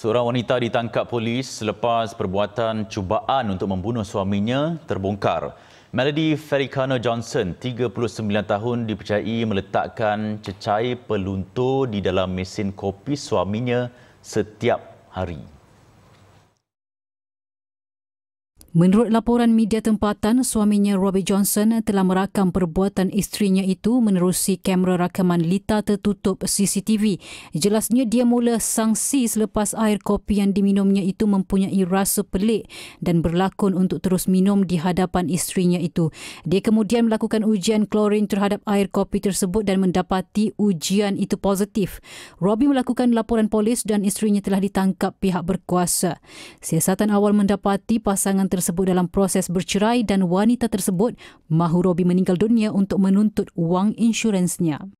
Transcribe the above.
Seorang wanita ditangkap polis selepas perbuatan cubaan untuk membunuh suaminya terbongkar. Melody Ferricano Johnson, 39 tahun, dipercayai meletakkan cecair peluntur di dalam mesin kopi suaminya setiap hari. Menurut laporan media tempatan, suaminya Robbie Johnson telah merakam perbuatan isterinya itu menerusi kamera rakaman lita tertutup CCTV. Jelasnya dia mula sangsi selepas air kopi yang diminumnya itu mempunyai rasa pelik dan berlakon untuk terus minum di hadapan isterinya itu. Dia kemudian melakukan ujian klorin terhadap air kopi tersebut dan mendapati ujian itu positif. Robbie melakukan laporan polis dan isterinya telah ditangkap pihak berkuasa. Siasatan awal mendapati pasangan tersebut tersebut dalam proses bercerai dan wanita tersebut, Mahu Robi meninggal dunia untuk menuntut wang insuransnya.